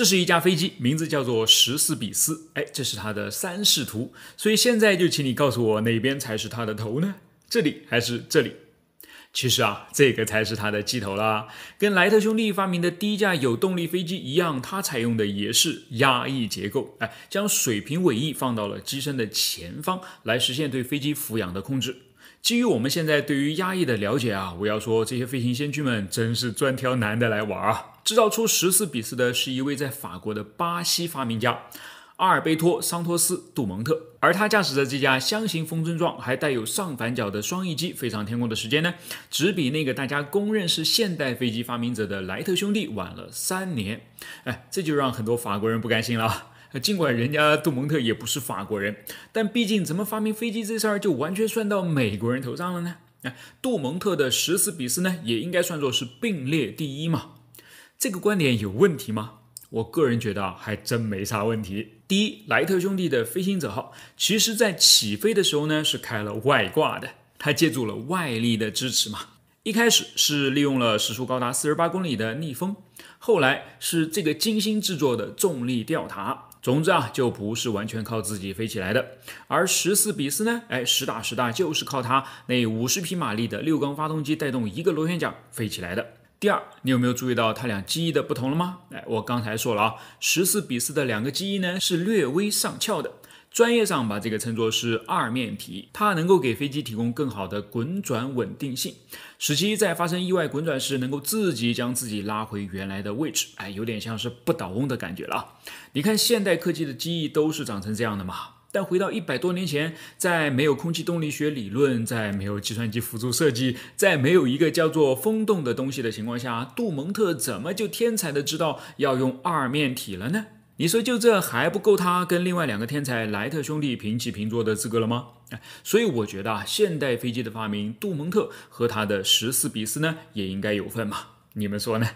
这是一架飞机，名字叫做十四比四。哎，这是它的三视图。所以现在就请你告诉我，哪边才是它的头呢？这里还是这里？其实啊，这个才是它的机头啦。跟莱特兄弟发明的第一架有动力飞机一样，它采用的也是压翼结构。哎，将水平尾翼放到了机身的前方，来实现对飞机俯仰的控制。基于我们现在对于压翼的了解啊，我要说这些飞行先驱们真是专挑难的来玩啊。制造出十四比四的是一位在法国的巴西发明家阿尔贝托·桑托斯·杜蒙特，而他驾驶的这架箱型风筝状、还带有上反角的双翼机飞上天空的时间呢，只比那个大家公认是现代飞机发明者的莱特兄弟晚了三年。哎，这就让很多法国人不甘心了啊！尽管人家杜蒙特也不是法国人，但毕竟怎么发明飞机这事儿就完全算到美国人头上了呢？哎，杜蒙特的十四比四呢，也应该算作是并列第一嘛。这个观点有问题吗？我个人觉得啊，还真没啥问题。第一，莱特兄弟的飞行者号，其实在起飞的时候呢，是开了外挂的，他借助了外力的支持嘛。一开始是利用了时速高达四十八公里的逆风，后来是这个精心制作的重力吊塔。总之啊，就不是完全靠自己飞起来的。而十四比四呢，哎，实打实的，就是靠它那五十匹马力的六缸发动机带动一个螺旋桨飞起来的。第二，你有没有注意到它俩机翼的不同了吗？哎，我刚才说了啊，十四比四的两个机翼呢是略微上翘的，专业上把这个称作是二面体，它能够给飞机提供更好的滚转稳定性，使其在发生意外滚转时能够自己将自己拉回原来的位置。哎，有点像是不倒翁的感觉了。你看现代科技的机翼都是长成这样的嘛？但回到一百多年前，在没有空气动力学理论，在没有计算机辅助设计，在没有一个叫做风洞的东西的情况下，杜蒙特怎么就天才的知道要用二面体了呢？你说就这还不够他跟另外两个天才莱特兄弟平起平坐的资格了吗？哎，所以我觉得啊，现代飞机的发明，杜蒙特和他的十四比斯呢，也应该有份嘛。你们说呢？